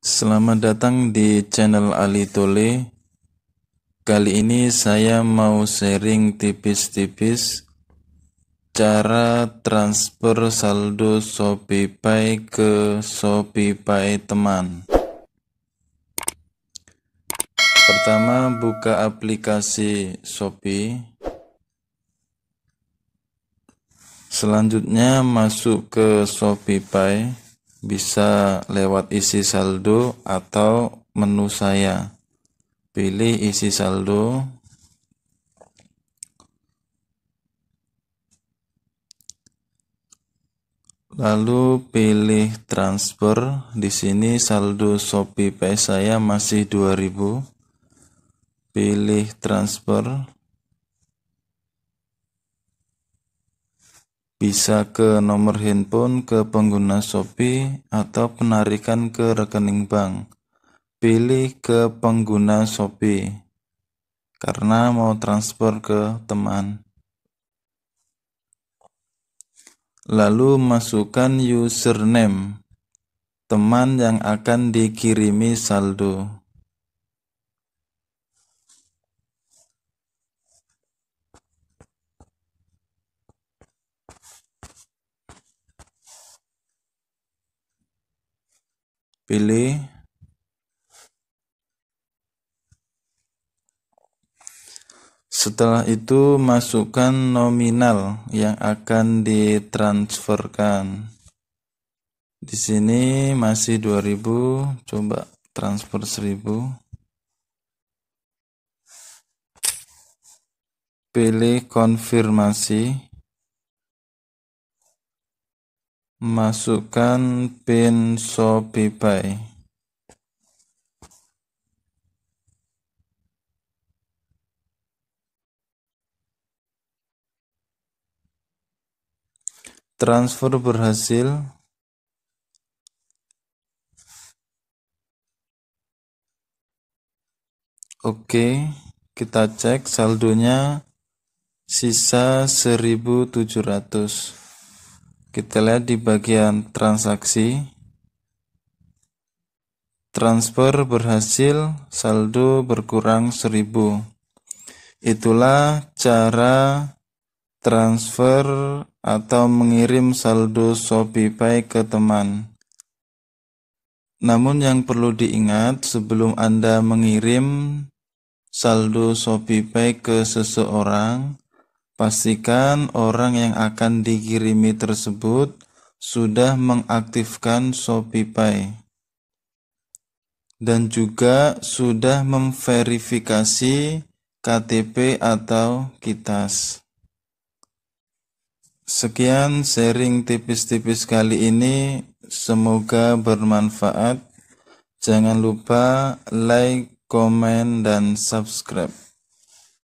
Selamat datang di channel Ali Tole. Kali ini saya mau sharing tipis-tipis cara transfer saldo ShopeePay ke ShopeePay teman. Pertama, buka aplikasi Shopee. Selanjutnya masuk ke ShopeePay bisa lewat isi saldo atau menu saya pilih isi saldo lalu pilih transfer di sini saldo Shopee Pay saya masih 2000 pilih transfer bisa ke nomor handphone ke pengguna Shopee atau penarikan ke rekening bank. Pilih ke pengguna Shopee karena mau transfer ke teman. Lalu masukkan username teman yang akan dikirimi saldo. pilih setelah itu masukkan nominal yang akan ditransferkan di sini masih 2000 coba transfer 1000 pilih konfirmasi masukkan pin Shopify transfer berhasil Oke, kita cek saldonya sisa 1700. Kita lihat di bagian transaksi. Transfer berhasil, saldo berkurang 1000. Itulah cara transfer atau mengirim saldo ShopeePay ke teman. Namun yang perlu diingat sebelum Anda mengirim saldo ShopeePay ke seseorang, Pastikan orang yang akan dikirimi tersebut sudah mengaktifkan shopeepay dan juga sudah memverifikasi KTP atau kitas. Sekian sharing tipis-tipis kali ini, semoga bermanfaat. Jangan lupa like, comment, dan subscribe.